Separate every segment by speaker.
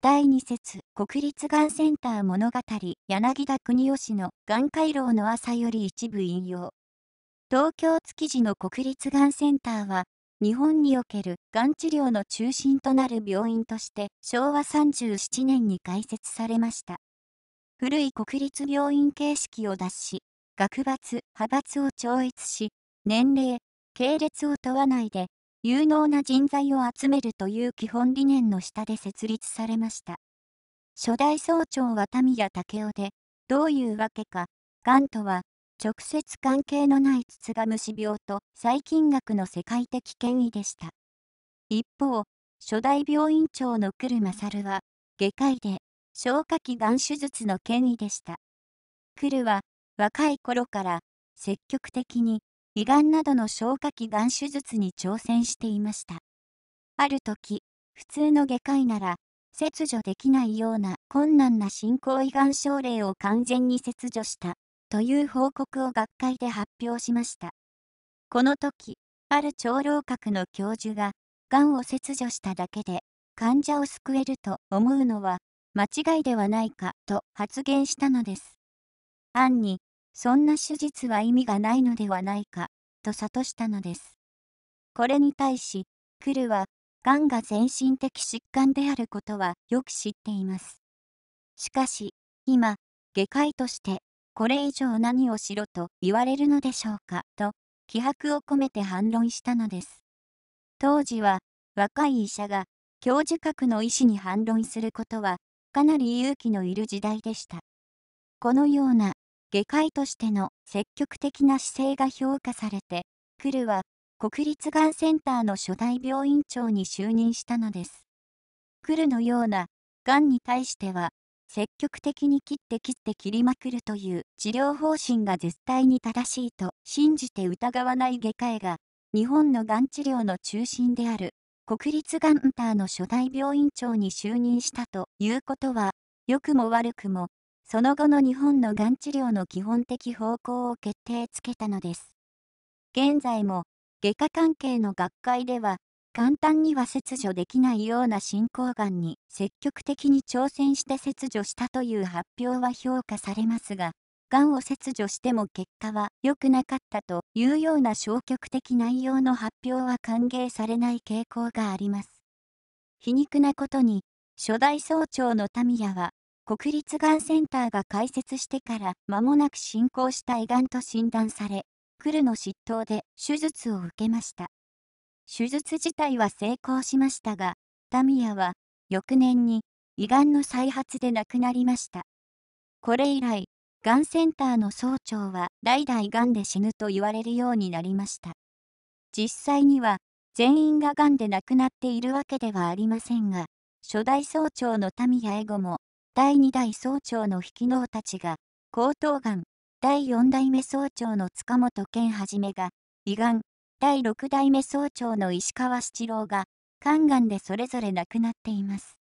Speaker 1: 第2節国立がんセンター物語柳田国吉の「がん回廊の朝」より一部引用東京築地の国立がんセンターは日本におけるがん治療の中心となる病院として昭和37年に開設されました古い国立病院形式を脱し学閥派閥を超越し年齢系列を問わないで有能な人材を集めるという基本理念の下で設立されました。初代総長は民谷武雄で、どういうわけか、がんとは、直接関係のない筒が虫病と細菌学の世界的権威でした。一方、初代病院長の来勝は、外科医で、消化器がん手術の権威でした。来は、若い頃から、積極的に、胃がんなどの消化器がん手術に挑戦していました。ある時、普通の外科医なら、切除できないような困難な進行胃がん症例を完全に切除した、という報告を学会で発表しました。この時、ある長老閣の教授が、がんを切除しただけで、患者を救えると思うのは、間違いではないか、と発言したのです。案に、そんな手術は意味がないのではないか、と諭したのです。これに対し、クルは、がんが全身的疾患であることはよく知っています。しかし、今、外科医として、これ以上何をしろと言われるのでしょうか、と、気迫を込めて反論したのです。当時は、若い医者が、教授格の医師に反論することは、かなり勇気のいる時代でした。このような外科医としての積極的な姿勢が評価されて、クルは国立がんセンターの初代病院長に就任したのです。クルのようながんに対しては、積極的に切って切って切りまくるという治療方針が絶対に正しいと信じて疑わない外科医が、日本のがん治療の中心である国立がんターの初代病院長に就任したということは、良くも悪くもその後の日本のがん治療の基本的方向を決定つけたのです。現在も外科関係の学会では簡単には切除できないような進行がんに積極的に挑戦して切除したという発表は評価されますが、がんを切除しても結果は良くなかったというような消極的内容の発表は歓迎されない傾向があります。皮肉なことに、初代総長の民也は国立がんセンターが開設してから間もなく進行した胃がんと診断され、ルの執刀で手術を受けました。手術自体は成功しましたが、タミヤは翌年に胃がんの再発で亡くなりました。これ以来、がんセンターの総長は代々がんで死ぬと言われるようになりました。実際には全員ががんで亡くなっているわけではありませんが、初代総長の民ヤエゴも第2代総長の引能たちが、高等岩、第4代目総長の塚本健はじめが、胃がん、第6代目総長の石川七郎が、肝がんでそれぞれ亡くなっています。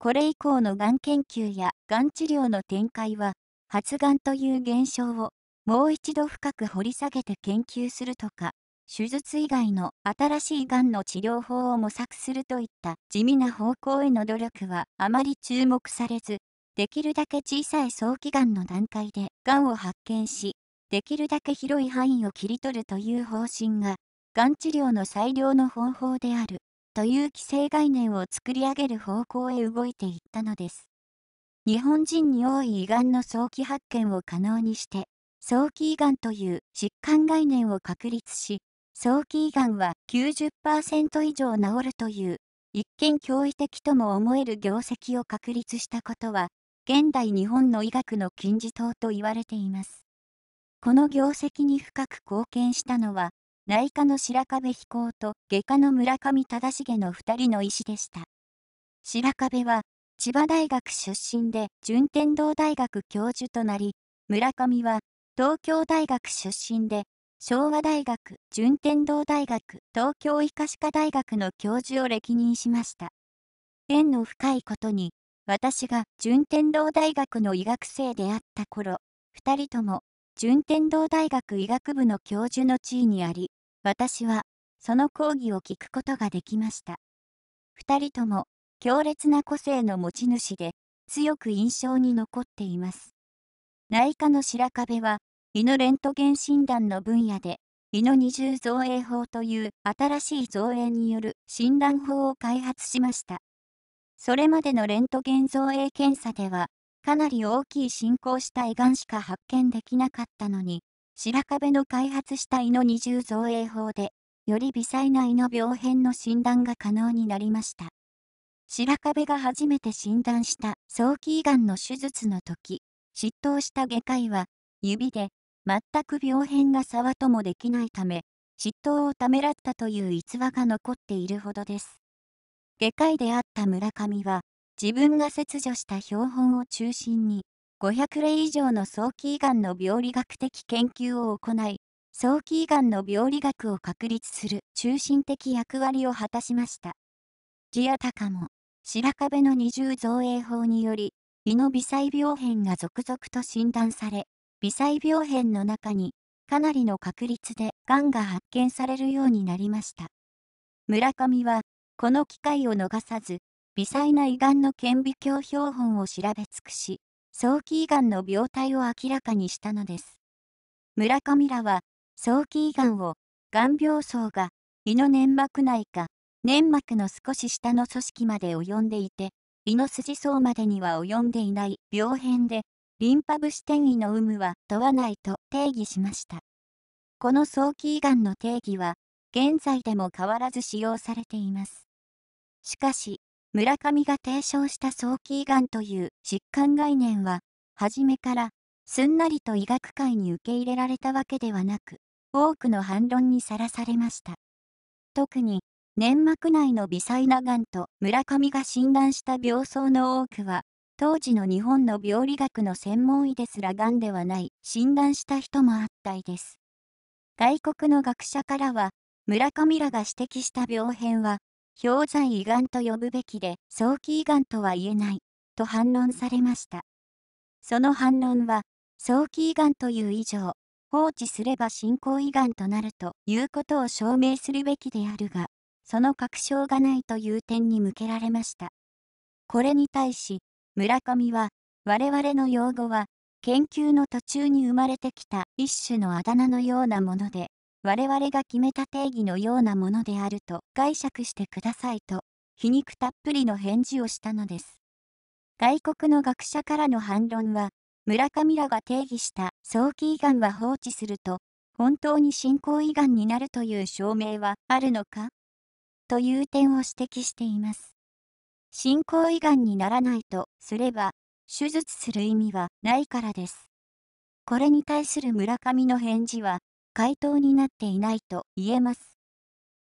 Speaker 1: これ以降のがん研究やがん治療の展開は、発がんという現象をもう一度深く掘り下げて研究するとか、手術以外の新しいがんの治療法を模索するといった地味な方向への努力はあまり注目されず、できるだけ小さい早期がんの段階でがんを発見し、できるだけ広い範囲を切り取るという方針が、がん治療の最良の方法である、という既成概念を作り上げる方向へ動いていったのです。日本人に多い胃がんの早期発見を可能にして、早期胃がんという疾患概念を確立し、早期胃がんは90%以上治るという、一見驚異的とも思える業績を確立したことは、現代日本の医学の金字塔と言われています。この業績に深く貢献したのは、内科の白壁飛行と外科の村上忠重の2人の医師でした。白壁は、千葉大学出身で順天堂大学教授となり、村上は東京大学出身で昭和大学、順天堂大学、東京医科歯科大学の教授を歴任しました。縁の深いことに、私が順天堂大学の医学生であった頃、二人とも順天堂大学医学部の教授の地位にあり、私はその講義を聞くことができました。二人とも強烈な個性の持ち主で、強く印象に残っています。内科の白壁は胃のレントゲン診断の分野で、胃の二重造影法という新しい造影による診断法を開発しました。それまでのレントゲン造影検査では、かなり大きい進行した胃がんしか発見できなかったのに、白壁の開発した胃の二重造影法で、より微細な胃の病変の診断が可能になりました。白壁が初めて診断した早期胃がんの手術の時、執刀した外科医は、指で全く病変が沢ともできないため、嫉妬をためらったという逸話が残っているほどです。外科医であった村上は、自分が切除した標本を中心に、500例以上の早期胃がんの病理学的研究を行い、早期胃がんの病理学を確立する中心的役割を果たしました。ジアタカも、白壁の二重造影法により、胃の微細病変が続々と診断され、微細病変の中にかなりの確率でがんが発見されるようになりました。村上はこの機会を逃さず微細な胃がんの顕微鏡標本を調べ尽くし早期胃がんの病態を明らかにしたのです。村上らは早期胃がんをがん病層が胃の粘膜内か粘膜の少し下の組織まで及んでいて胃の筋層までには及んでいない病変でリンパ節転移の有無は問わないと定義しました。この早期胃がんの定義は、現在でも変わらず使用されています。しかし、村上が提唱した早期胃がんという疾患概念は、初めからすんなりと医学界に受け入れられたわけではなく、多くの反論にさらされました。特に、粘膜内の微細ながんと村上が診断した病巣の多くは、当時の日本の病理学の専門医ですらがんではない診断した人もあったいです外国の学者からは村上らが指摘した病変は氷山胃がんと呼ぶべきで早期胃がんとは言えないと反論されましたその反論は早期胃がんという以上放置すれば進行胃がんとなるということを証明するべきであるがその確証がないという点に向けられましたこれに対し村上は、我々の用語は、研究の途中に生まれてきた一種のあだ名のようなもので、我々が決めた定義のようなものであると解釈してくださいと、皮肉たっぷりの返事をしたのです。外国の学者からの反論は、村上らが定義した早期胃がんは放置すると、本当に進行胃がんになるという証明はあるのかという点を指摘しています。進行胃がんにならないとすれば、手術する意味はないからです。これに対する村上の返事は、回答になっていないと言えます。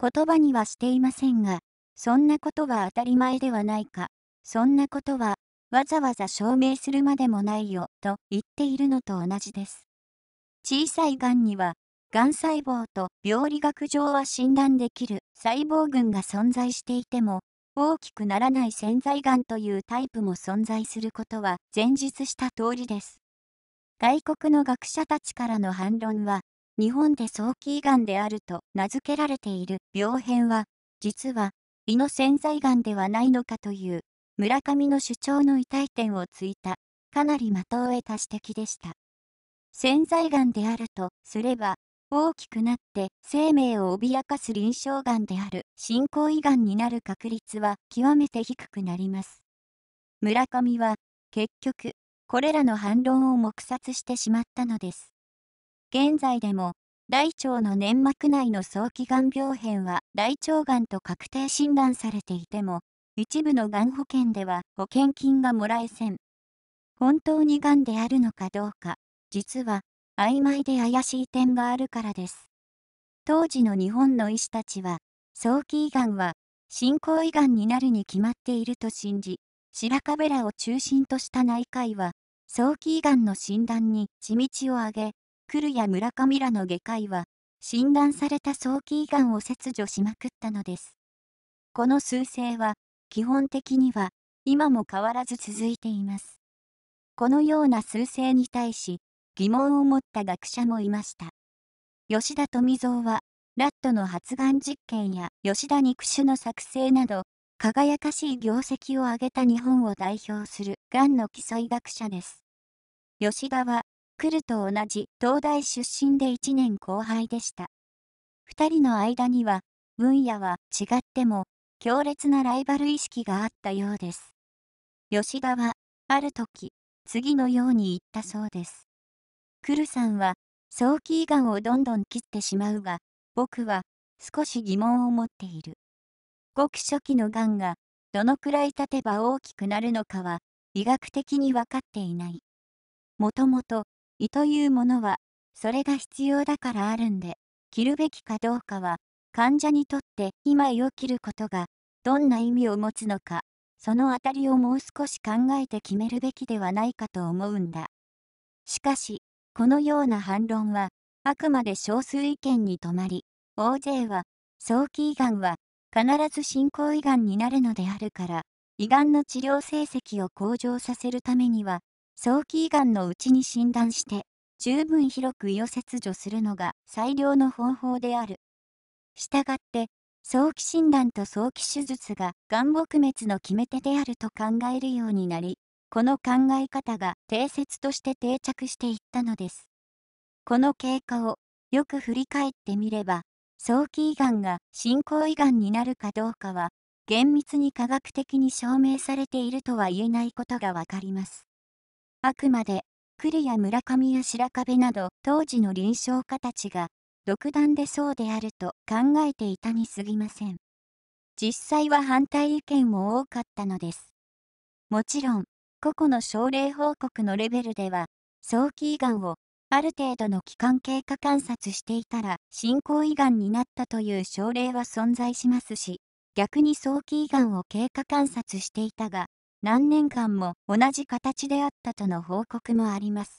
Speaker 1: 言葉にはしていませんが、そんなことは当たり前ではないか、そんなことはわざわざ証明するまでもないよと言っているのと同じです。小さいがんには、がん細胞と病理学上は診断できる細胞群が存在していても、大きくならない潜在がんというタイプも存在することは前述した通りです。外国の学者たちからの反論は、日本で早期胃がんであると名付けられている病変は、実は胃の潜在がんではないのかという村上の主張の痛い点をついた、かなり的を得た指摘でした。潜在がんであるとすれば、大きくなって生命を脅かす臨床がんである進行胃がんになる確率は極めて低くなります。村上は結局これらの反論を黙殺してしまったのです。現在でも大腸の粘膜内の早期がん病変は大腸がんと確定診断されていても一部のがん保険では保険金がもらえせん。本当にがんであるのかどうか実は曖昧で怪しい点があるからです。当時の日本の医師たちは、早期胃がんは進行胃がんになるに決まっていると信じ、白壁らを中心とした内科医は、早期胃がんの診断に地道を挙げ、来るや村上らの外科医は、診断された早期胃がんを切除しまくったのです。この数勢は、基本的には、今も変わらず続いています。このような数勢に対し、疑問を持った学者もいました。吉田富蔵は、ラットの発がん実験や吉田肉種の作成など、輝かしい業績を上げた日本を代表するがんの基礎医学者です。吉田は、クルと同じ東大出身で1年後輩でした。2人の間には、分野は違っても、強烈なライバル意識があったようです。吉田は、ある時、次のように言ったそうです。クルさんは、早期胃がんをどんどん切ってしまうが、僕は少し疑問を持っている。ごく初期のがんが、どのくらい経てば大きくなるのかは、医学的に分かっていない。もともと、胃というものは、それが必要だからあるんで、切るべきかどうかは、患者にとって今胃を切ることが、どんな意味を持つのか、そのあたりをもう少し考えて決めるべきではないかと思うんだ。しかし、このような反論は、あくまで少数意見にとまり、大勢は、早期胃がんは、必ず進行胃がんになるのであるから、胃がんの治療成績を向上させるためには、早期胃がんのうちに診断して、十分広く胃を切除するのが最良の方法である。したがって、早期診断と早期手術ががん撲滅の決め手であると考えるようになり、この考え方が定説として定着していったのです。この経過をよく振り返ってみれば、早期胃がんが進行胃がんになるかどうかは、厳密に科学的に証明されているとは言えないことがわかります。あくまで、栗や村上や白壁など当時の臨床家たちが、独断でそうであると考えていたにすぎません。実際は反対意見も多かったのです。もちろん、個々の症例報告のレベルでは、早期胃がんをある程度の期間経過観察していたら進行胃がんになったという症例は存在しますし、逆に早期胃がんを経過観察していたが、何年間も同じ形であったとの報告もあります。